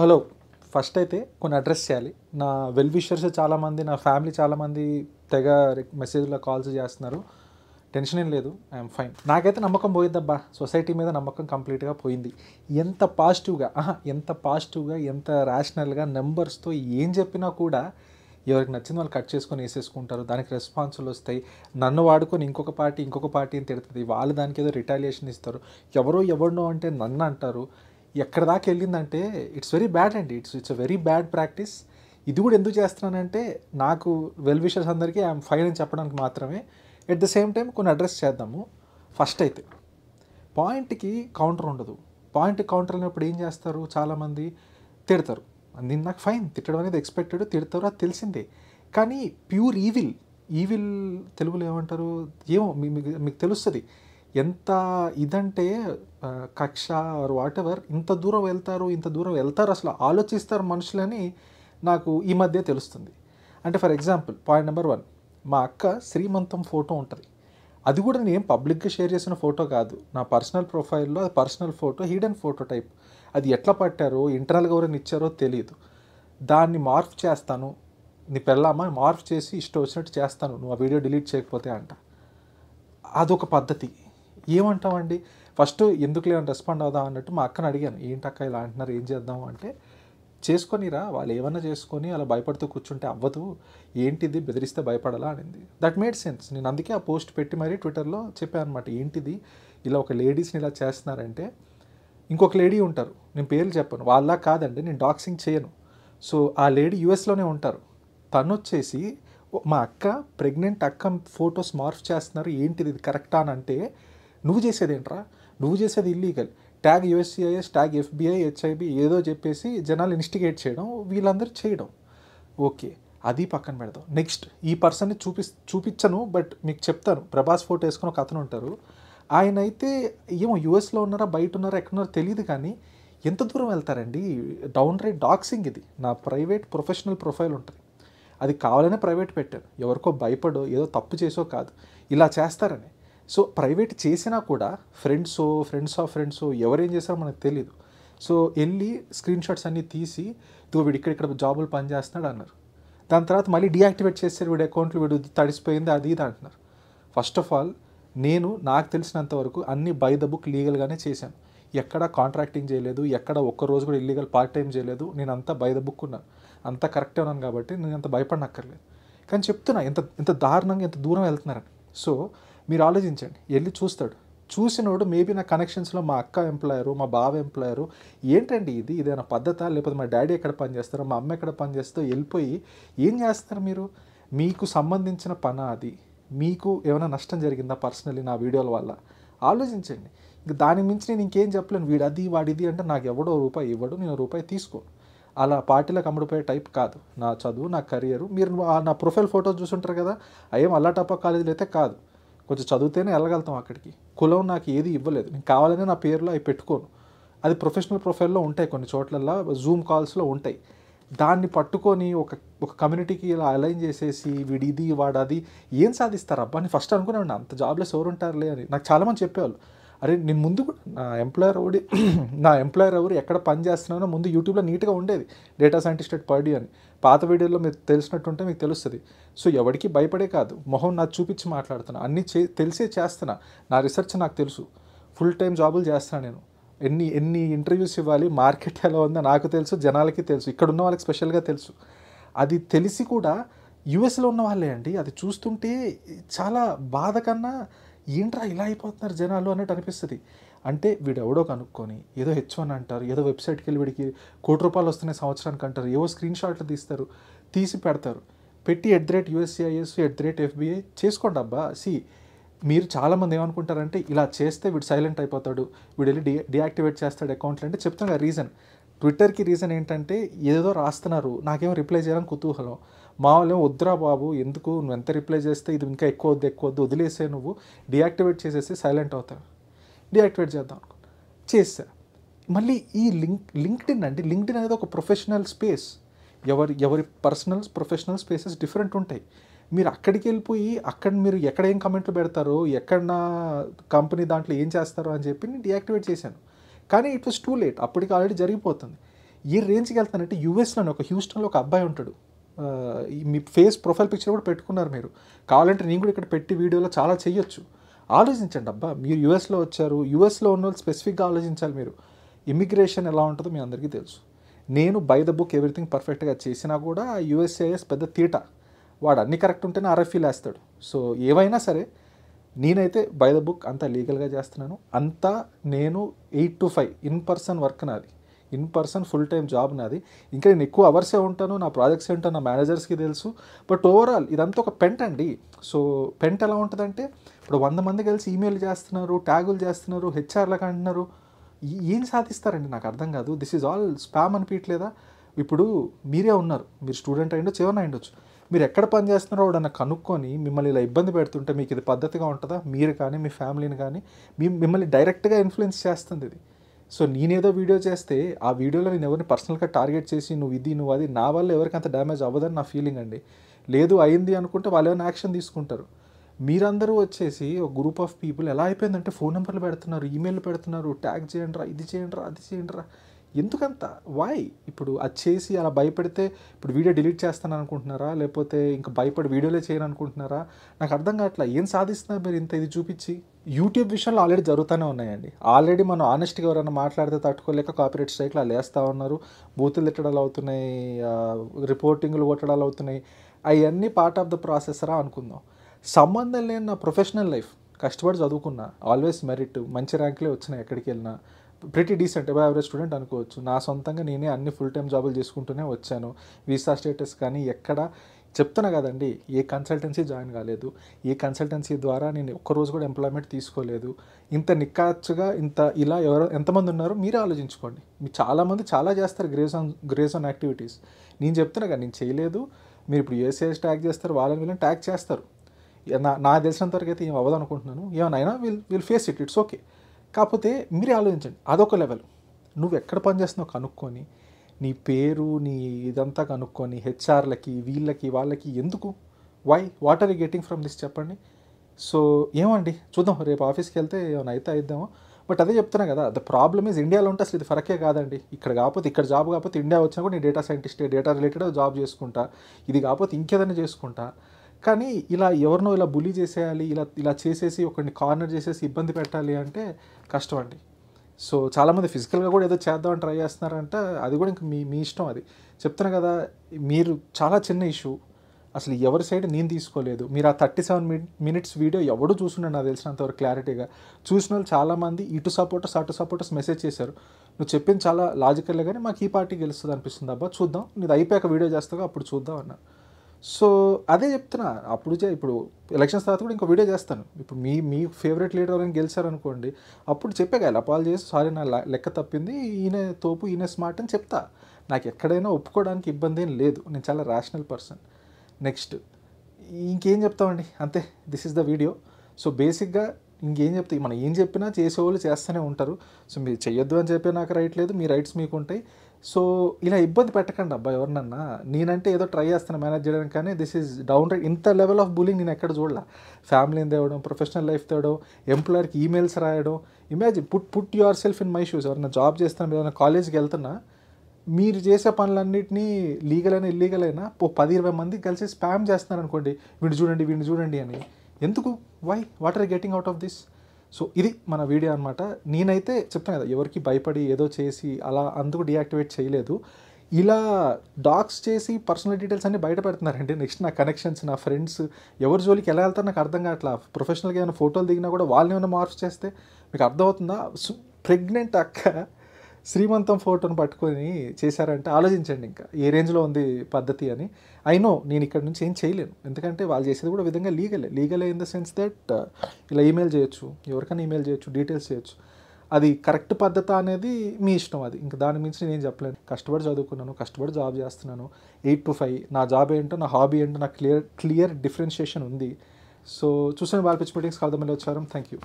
hello first అయితే కొన్ని address చేయాలి నా వెల్ విషర్స్ చాలామంది నా ఫ్యామిలీ చాలామంది తెగ మెసేజ్లో కాల్స్ చేస్తున్నారు టెన్షన్ ఏం లేదు ఐఎమ్ ఫైన్ నాకైతే నమ్మకం పోయిద్దబ్బా సొసైటీ మీద నమ్మకం కంప్లీట్గా పోయింది ఎంత పాజిటివ్గా ఎంత పాజిటివ్గా ఎంత ర్యాషనల్గా నెంబర్స్తో ఏం చెప్పినా కూడా ఎవరికి నచ్చింది వాళ్ళు కట్ చేసుకొని వేసేసుకుంటారు దానికి రెస్పాన్సులు వస్తాయి నన్ను వాడుకొని ఇంకొక పార్టీ ఇంకొక పార్టీని తిడుతుంది వాళ్ళు దానికి ఏదో రిటాలియేషన్ ఇస్తారు ఎవరో ఎవరినో అంటే నన్ను అంటారు ఎక్కడ దాకా వెళ్ళిందంటే ఇట్స్ వెరీ బ్యాడ్ అండి it's it's uh very bad practice ఇది కూడా ఎందుకు చేస్తున్నానంటే నాకు వెల్ విషర్స్ అందరికీ ఐఎమ్ ఫైన్ అని చెప్పడానికి మాత్రమే ఎట్ ద సేమ్ టైం కొన్ని అడ్రస్ చేద్దాము ఫస్ట్ అయితే పాయింట్కి కౌంటర్ ఉండదు పాయింట్ కౌంటర్ అయినప్పుడు ఏం చేస్తారు చాలామంది తిడతారు నేను నాకు ఫైన్ తిట్టడం అనేది ఎక్స్పెక్టెడ్ తిడతారు అది తెలిసిందే కానీ ప్యూర్ ఈవిల్ ఈవిల్ తెలుగులో ఏమంటారు ఏమో మీకు మీకు తెలుస్తుంది ఎంత ఇదంటే కక్ష ఆర్ వాట్ ఎవర్ ఇంత దూరం వెళ్తారు ఇంత దూరం వెళ్తారు అసలు ఆలోచిస్తారు మనుషులని నాకు ఈ మధ్య తెలుస్తుంది అంటే for example point number one మా అక్క శ్రీమంతం ఫోటో ఉంటుంది అది కూడా నేను పబ్లిక్గా షేర్ చేసిన ఫోటో కాదు నా పర్సనల్ ప్రొఫైల్లో అది personal photo hidden photo type అది ఎట్లా పట్టారో ఇంటర్నల్గా ఎవరైనా ఇచ్చారో తెలియదు దాన్ని మార్ఫ్ చేస్తాను నీ పెళ్ళామా మార్ఫ్ చేసి ఇష్టం వచ్చినట్టు చేస్తాను నువ్వు ఆ వీడియో డిలీట్ చేయకపోతే అంట అదొక పద్ధతి ఏమంటామండి ఫస్ట్ ఎందుకు లేదని రెస్పాండ్ అవుదాం అన్నట్టు మా అక్కను అడిగాను ఏంటక్క ఇలా అంటున్నారు ఏం చేద్దాం అంటే చేసుకొనిరా వాళ్ళు ఏమన్నా చేసుకొని అలా భయపడుతూ కూర్చుంటే అవ్వదు ఏంటిది బెదిరిస్తే భయపడాలా అనింది దట్ మేడ్ సెన్స్ నేను అందుకే ఆ పోస్ట్ పెట్టి మరీ ట్విట్టర్లో చెప్పాను అనమాట ఏంటిది ఇలా ఒక లేడీస్ని ఇలా చేస్తున్నారంటే ఇంకొక లేడీ ఉంటారు నేను పేర్లు చెప్పను వాళ్ళ కాదండి నేను డాక్సింగ్ చేయను సో ఆ లేడీ యూఎస్లోనే ఉంటారు తను వచ్చేసి మా అక్క ప్రెగ్నెంట్ అక్క ఫొటోస్ మార్ఫ్ చేస్తున్నారు ఏంటిది ఇది కరెక్టా అని అంటే నువ్వు చేసేది ఏంట్రా నువ్వు చేసేది illegal tag USCIS tag FBI H1B ఏదో చెప్పేసి జనాలు ఇన్స్టిగేట్ చేయడం వీళ్ళందరూ చేయడం ఓకే అది పక్కన పెడదాం నెక్స్ట్ ఈ పర్సన్ని చూపి చూపించను బట్ మీకు చెప్తాను ప్రభాస్ ఫోటో వేసుకుని ఒక అతను ఉంటారు ఆయన అయితే ఏమో యూఎస్లో ఉన్నారా బయట ఉన్నారా ఎక్కడున్నారో తెలియదు కానీ ఎంత దూరం వెళ్తారండి డౌన్ రైట్ డాక్సింగ్ ఇది నా ప్రైవేట్ ప్రొఫెషనల్ ప్రొఫైల్ ఉంటుంది అది కావాలనే ప్రైవేట్ పెట్టాను ఎవరికో భయపడో ఏదో తప్పు చేసో కాదు ఇలా చేస్తారని సో ప్రైవేట్ చేసినా కూడా ఫ్రెండ్సో ఫ్రెండ్స్ ఆఫ్ ఫ్రెండ్స్ ఎవరేం చేస్తారో మనకు తెలియదు సో వెళ్ళి స్క్రీన్ షాట్స్ అన్నీ తీసి ఇదిగో వీడు ఇక్కడ ఇక్కడ జాబులు పనిచేస్తున్నాడు అన్నారు దాని తర్వాత మళ్ళీ డియాక్టివేట్ చేస్తారు వీడి అకౌంట్లు వీడు తడిసిపోయింది అది ఇది అంటున్నారు ఫస్ట్ ఆఫ్ ఆల్ నేను నాకు తెలిసినంత వరకు అన్ని బై ద బుక్ లీగల్గానే చేశాను ఎక్కడ కాంట్రాక్టింగ్ చేయలేదు ఎక్కడ ఒక్క రోజు కూడా ఇల్లీగల్ పార్ట్ టైం చేయలేదు నేను అంతా బై ద బుక్ ఉన్నాను అంతా కరెక్టే ఉన్నాను కాబట్టి నేను అంత భయపడనక్కర్లేదు కానీ చెప్తున్నా ఎంత ఎంత దారుణంగా ఎంత దూరం వెళ్తున్నారని సో మీరు ఆలోచించండి వెళ్ళి చూస్తాడు చూసినోడు మేబీ నా కనెక్షన్స్లో మా అక్క ఎంప్లాయరు మా బావ ఎంప్లాయరు ఏంటండి ఇది ఇదేనా పద్ధత లేకపోతే మా డాడీ ఎక్కడ పనిచేస్తారో మా అమ్మ ఎక్కడ పనిచేస్తారో వెళ్ళిపోయి ఏం చేస్తారు మీరు మీకు సంబంధించిన పన అది మీకు ఏమైనా నష్టం జరిగిందా పర్సనలీ నా వీడియోల వల్ల ఆలోచించండి ఇంక దాని మించి నేను ఇంకేం చెప్పలేను వీడు అది వాడిది అంటే నాకు ఎవడో రూపాయి ఇవ్వడు నేను రూపాయి తీసుకోను అలా పార్టీలకు అమ్ముడిపోయే టైప్ కాదు నా చదువు నా కెరియరు మీరు నా ప్రొఫైల్ ఫోటో చూసుంటారు కదా అయ్యేం అల్లాటప్ప కాలేజీలు అయితే కాదు కొంచెం చదివితేనే వెళ్ళగలుగుతాం అక్కడికి కులం నాకు ఏది ఇవ్వలేదు నేను కావాలనే నా పేరులో అవి పెట్టుకోను అది ప్రొఫెషనల్ ప్రొఫైల్లో ఉంటాయి కొన్ని చోట్లల్లో జూమ్ కాల్స్లో ఉంటాయి దాన్ని పట్టుకొని ఒక ఒక కమ్యూనిటీకి ఇలా అలైన్ చేసేసి వీడిది వాడది ఏం సాధిస్తారు అబ్బా అని ఫస్ట్ అనుకున్నాను అంత జాబ్లెస్ ఉంటారులే అని నాకు చాలామంది చెప్పేవాళ్ళు అరే నేను ముందు కూడా నా ఎంప్లాయర్ ఎవరి నా ఎంప్లాయర్ ఎవరు ఎక్కడ పని చేస్తున్నానో ముందు యూట్యూబ్లో నీట్గా ఉండేది డేటా సైంటిస్ట్ అట్ పర్డీ అని పాత వీడియోలో మీరు తెలిసినట్టుంటే మీకు తెలుస్తుంది సో ఎవరికి భయపడే కాదు మొహం నాకు చూపించి మాట్లాడుతున్నా అన్నీ చే తెలిసే చేస్తున్నా నా రీసెర్చ్ నాకు తెలుసు ఫుల్ టైం జాబులు చేస్తాను నేను ఎన్ని ఎన్ని ఇంటర్వ్యూస్ ఇవ్వాలి మార్కెట్ ఎలా ఉందో నాకు తెలుసు జనాలకి తెలుసు ఇక్కడ ఉన్న వాళ్ళకి స్పెషల్గా తెలుసు అది తెలిసి కూడా యుఎస్లో ఉన్న వాళ్ళే అండి అది చూస్తుంటే చాలా బాధ కన్నా ఏంట్రా ఇలా అయిపోతున్నారు జనాలు అన్నట్టు అనిపిస్తుంది అంటే వీడు ఎవడో కనుక్కొని ఏదో హెచ్ వన్ అంటారు ఏదో వెబ్సైట్కి వెళ్ళి వీడికి కోటి రూపాయలు వస్తున్నాయి సంవత్సరానికి అంటారు ఏవో స్క్రీన్ షాట్లు తీస్తారు తీసి పెడతారు పెట్టి at the rate USCIS at the rate FBI చేసుకోండి అబ్బా సి మీరు చాలామంది ఏమనుకుంటారంటే ఇలా చేస్తే వీడు సైలెంట్ అయిపోతాడు వీడు వెళ్ళి డి డియాక్టివేట్ చేస్తాడు అకౌంట్లు అంటే చెప్తాం కదా రీజన్ ట్విట్టర్కి రీజన్ ఏంటంటే ఏదో రాస్తున్నారు నాకేమో రిప్లై చేయాలని కుతూహలం మామూలు వద్దురా బాబు ఎందుకు నువ్వు ఎంత రిప్లై చేస్తే ఇది ఇంకా ఎక్కువ వద్దు ఎక్కువ వద్దు వదిలేసే నువ్వు డియాక్టివేట్ చేసేసి సైలెంట్ అవుతావు డియాక్టివేట్ చేద్దాం అనుకున్నా చేసా మళ్ళీ ఈ లింక్ లింక్డ్ఇన్ అండి లింక్డ్ఇన్ అనేది ఒక ప్రొఫెషనల్ స్పేస్ ఎవరి ఎవరి పర్సనల్ ప్రొఫెషనల్ స్పేసెస్ డిఫరెంట్ ఉంటాయి మీరు అక్కడికి వెళ్ళిపోయి అక్కడ మీరు ఎక్కడ ఏం కమెంట్లు పెడతారు ఎక్కడ నా కంపెనీ దాంట్లో ఏం చేస్తారు అని చెప్పి నేను డియాక్టివేట్ చేశాను కానీ ఇట్ వాస్ టూ లేట్ అప్పటికి ఆల్రెడీ జరిగిపోతుంది ఈ రేంజ్కి వెళ్తానంటే యూఎస్లో ఒక హ్యూస్టన్లో ఒక అబ్బాయి ఉంటాడు మీ ఫేస్ ప్రొఫైల్ పిక్చర్ కూడా పెట్టుకున్నారు మీరు కావాలంటే నేను కూడా ఇక్కడ పెట్టి వీడియోలో చాలా చేయొచ్చు ఆలోచించండి అబ్బా మీరు యూఎస్లో వచ్చారు యూఎస్లో ఉన్న వాళ్ళు స్పెసిఫిక్గా ఆలోచించాలి మీరు ఇమిగ్రేషన్ ఎలా ఉంటుందో మీ అందరికీ తెలుసు నేను బై ద బుక్ ఎవ్రీథింగ్ పర్ఫెక్ట్గా చేసినా కూడా యూఎస్ఏఎస్ పెద్ద తీట వాడు అన్ని కరెక్ట్ ఉంటేనే ఆర్ఎఫ్ఈ లేస్తాడు సో ఏవైనా సరే నేనైతే బై ద బుక్ అంతా లీగల్గా చేస్తున్నాను అంతా నేను eight to five in person work నాది in person full time job నాది ఇంకా నేను ఎక్కువ అవర్సే ఉంటాను నా ప్రాజెక్ట్స్ ఏంటో నా మేనేజర్స్కి తెలుసు బట్ ఓవరాల్ ఇదంతా ఒక పెంట్ అండి సో పెంట్ ఎలా ఉంటుందంటే ఇప్పుడు వంద మంది కలిసి ఈమెయిల్ చేస్తున్నారు ట్యాగులు చేస్తున్నారు హెచ్ఆర్లకు అంటున్నారు ఏం సాధిస్తారండి నాకు అర్థం కాదు దిస్ ఈజ్ ఆల్ స్పామ్ అనిపించట్లేదా ఇప్పుడు మీరే ఉన్నారు మీరు స్టూడెంట్ అయిండొచ్చు ఏమన్నా అయిండొచ్చు మీరు ఎక్కడ పనిచేస్తున్నారో వాడన్నా కనుక్కొని మిమ్మల్ని ఇలా ఇబ్బంది పెడుతుంటే మీకు ఇది పద్ధతిగా ఉంటుందా మీరు కానీ మీ ఫ్యామిలీని కానీ మీ మిమ్మల్ని డైరెక్ట్గా ఇన్ఫ్లుయెన్స్ చేస్తుంది ఇది సో నేనేదో వీడియో చేస్తే ఆ వీడియోలో నేను ఎవరిని పర్సనల్గా టార్గెట్ చేసి నువ్వు ఇది నువ్వు అది నా వల్ల ఎవరికి అంత డ్యామేజ్ అవ్వదని నా ఫీలింగ్ అండి లేదు అయింది అనుకుంటే వాళ్ళు ఏమైనా యాక్షన్ తీసుకుంటారు మీరందరూ వచ్చేసి ఒక గ్రూప్ ఆఫ్ పీపుల్ ఎలా అయిపోయిందంటే ఫోన్ నెంబర్లు పెడుతున్నారు ఈమెయిల్ పెడుతున్నారు ట్యాగ్ చేయండి రా ఇది చేయండి రా అది చేయండి రా ఎందుకంత వాయ్ ఇప్పుడు అది చేసి అలా భయపడితే ఇప్పుడు వీడియో డిలీట్ చేస్తాను అనుకుంటున్నారా లేకపోతే ఇంకా భయపడి వీడియోలే చేయను అనుకుంటున్నారా నాకు అర్థం కావట్లా ఏం సాధిస్తున్నారు మీరు ఇంత ఇది చూపించి యూట్యూబ్ విషయంలో ఆల్రెడీ జరుగుతూనే ఉన్నాయండి ఆల్రెడీ మనం ఆనెస్ట్గా ఎవరైనా మాట్లాడితే తట్టుకోలేక కాపీరేట్ స్ట్రైక్లు అలా వేస్తూ ఉన్నారు బూతులు తిట్టడాలు అవుతున్నాయి రిపోర్టింగ్లు కొట్టడాలు అవుతున్నాయి అవన్నీ పార్ట్ ఆఫ్ ద ప్రాసెసరా అనుకుందాం సంబంధం లేని నా ప్రొఫెషనల్ లైఫ్ కష్టపడి చదువుకున్నా ఆల్వేస్ మెరిట్ మంచి ర్యాంకులే వచ్చినాయి ఎక్కడికి వెళ్ళినా ప్రతి డీసెంట్ అబౌ యావరేజ్ స్టూడెంట్ అనుకోవచ్చు నా సొంతంగా నేనే అన్ని ఫుల్ టైం జాబులు చేసుకుంటూనే వచ్చాను వీసా స్టేటస్ కానీ ఎక్కడ చెప్తున్నా కదండి ఏ కన్సల్టెన్సీ జాయిన్ కాలేదు ఏ కన్సల్టెన్సీ ద్వారా నేను ఒక్కరోజు కూడా ఎంప్లాయ్మెంట్ తీసుకోలేదు ఇంత నిక్కాచ్చుగా ఇంత ఇలా ఎవరో ఎంతమంది ఉన్నారో మీరే ఆలోచించుకోండి మీ చాలామంది చాలా చేస్తారు గ్రేజ్ ఆన్ యాక్టివిటీస్ నేను చెప్తున్నా కదా నేను చేయలేదు మీరు ఇప్పుడు యూఎస్ఏఎస్ ట్యాగ్ చేస్తారు వాళ్ళని వీళ్ళని ట్యాగ్ చేస్తారు నా నాకు తెలిసినంత వరకు అయితే ఏం అవ్వదు అనుకుంటున్నాను ఏమైనా will will face it it's okay కాకపోతే మీరే ఆలోచించండి అదొక లెవెల్ నువ్వు ఎక్కడ పనిచేస్తున్నావు కనుక్కొని నీ పేరు నీ ఇదంతా కనుక్కొని హెచ్ఆర్లకి వీళ్ళకి వాళ్ళకి ఎందుకు why what are you getting from this చెప్పండి సో ఏమండి చూద్దాం రేపు ఆఫీస్కి వెళ్తే ఏమైనా అయితే అయిద్దామో బట్ అదే చెప్తున్నా కదా ద ప్రాబ్లమ్ ఈజ్ ఇండియాలో ఉంటే అసలు ఇది ఫరకే కాదండి ఇక్కడ కాకపోతే ఇక్కడ జాబ్ కాకపోతే ఇండియా వచ్చినా కూడా నేను డేటా సైంటిస్టే డేటా రిలేటెడ్ జాబ్ చేసుకుంటా ఇది కాకపోతే ఇంకేదైనా చేసుకుంటా కానీ ఇలా ఎవరినో ఇలా బులీ చేసేయాలి ఇలా ఇలా చేసేసి ఒకరిని కార్నర్ చేసేసి ఇబ్బంది పెట్టాలి అంటే కష్టం అండి సో చాలామంది ఫిజికల్గా కూడా ఏదో చేద్దామని ట్రై చేస్తున్నారంట అది కూడా ఇంకా మీ మీ ఇష్టం అది చెప్తున్నా కదా మీరు చాలా చిన్న ఇష్యూ అసలు ఎవరి సైడ్ నేను తీసుకోలేదు మీరు ఆ థర్టీ సెవెన్ మినిట్స్ వీడియో ఎవడు చూసున్నాడు నాకు తెలిసినంతవరకు క్లారిటీగా చూసిన వాళ్ళు చాలామంది ఇటు సపోర్టర్స్ అటు సపోర్టర్స్ మెసేజ్ చేశారు నువ్వు చెప్పింది చాలా లాజికల్గానే కానీ మాకు ఈ పార్టీ గెలుస్తుంది అనిపిస్తుంది అబ్బా చూద్దాం నీది అయిపోయాక వీడియో చేస్తాగా అప్పుడు చూద్దాం అన్నా సో అదే చెప్తున్నా అప్పుడు ఇప్పుడు ఎలక్షన్స్ తర్వాత కూడా ఇంకో వీడియో చేస్తాను ఇప్పుడు మీ మీ ఫేవరెట్ లీడర్ ఎవరైనా గెలిచారనుకోండి అప్పుడు చెప్పేగాలి అపాల్ చేసి సారీ నా లెక్క తప్పింది ఈయన తోపు ఈయన స్మార్ట్ అని చెప్తా నాకు ఎక్కడైనా ఒప్పుకోవడానికి ఇబ్బంది ఏం లేదు నేను చాలా రాషనల్ పర్సన్ నెక్స్ట్ ఇంకేం చెప్తామండి అంతే this is the video so బేసిక్గా ఇంకేం చెప్తే మనం ఏం చెప్పినా చేసేవాళ్ళు చేస్తూనే ఉంటారు సో మీరు చెయ్యొద్దు అని చెప్పి నాకు రైట్ లేదు మీ రైట్స్ మీకు ఉంటాయి సో ఇలా ఇబ్బంది పెట్టకండి అబ్బాయి ఎవరినన్నా నేనంటే ఏదో ట్రై చేస్తాను మేనేజ్ చేయడానికి కానీ దిస్ ఈజ్ డౌన్ రైట్ ఇంత లెవెల్ ఆఫ్ బులింగ్ నేను ఎక్కడ చూడలే ఫ్యామిలీని తేవడం ప్రొఫెషనల్ లైఫ్ తేవడం ఎంప్లాయర్కి ఈమెయిల్స్ రాయడం imagine put put yourself in my shoes ఎవరైనా జాబ్ చేస్తాను ఏదైనా కాలేజ్కి వెళ్తున్నా మీరు చేసే పనులన్నింటినీ లీగల్ అయినా ఇల్లీగల్ అయినా పది ఇరవై మంది కలిసి స్పామ్ చేస్తున్నారు అనుకోండి వీడిని చూడండి వీడిని చూడండి అని ఎందుకు why what are getting out of this so ఇది మన వీడియో అనమాట నేనైతే చెప్తాను కదా ఎవరికి భయపడి ఏదో చేసి అలా అందుకు డియాక్టివేట్ చేయలేదు ఇలా డాక్స్ చేసి పర్సనల్ డీటెయిల్స్ అన్ని బయట పెడుతున్నారండి నెక్స్ట్ నా కనెక్షన్స్ నా ఫ్రెండ్స్ ఎవరి జోలికి ఎలా వెళ్తారో నాకు అర్థం కావట్లా ప్రొఫెషనల్గా ఏమైనా ఫోటోలు దిగినా కూడా వాళ్ళని ఏమైనా మార్పు చేస్తే మీకు అర్థమవుతుందా ప్రెగ్నెంట్ అక్క శ్రీమంతం ఫోటోను పట్టుకొని చేశారంటే ఆలోచించండి ఇంకా ఏ రేంజ్లో ఉంది పద్ధతి అని అయినో నేను ఇక్కడ నుంచి ఏం చేయలేను ఎందుకంటే వాళ్ళు చేసేది కూడా విధంగా లీగలే లీగలే ఇన్ ద సెన్స్ దట్ ఇలా ఈమెయిల్ చేయొచ్చు ఎవరికైనా ఈమెయిల్ చేయొచ్చు డీటెయిల్స్ చేయొచ్చు అది కరెక్ట్ పద్ధత అనేది మీ ఇష్టం అది ఇంకా దాని మించి నేను చెప్పలేను కష్టపడి చదువుకున్నాను కష్టపడి జాబ్ చేస్తున్నాను ఎయిట్ టు ఫైవ్ నా జాబ్ ఏంటో నా హాబీ ఏంటో నాకు క్లియర్ క్లియర్ డిఫరెన్షియేషన్ ఉంది సో చూసాను వాళ్ళ పిచ్చి మీటింగ్స్ కలుద్దాం వచ్చారు థ్యాంక్ యూ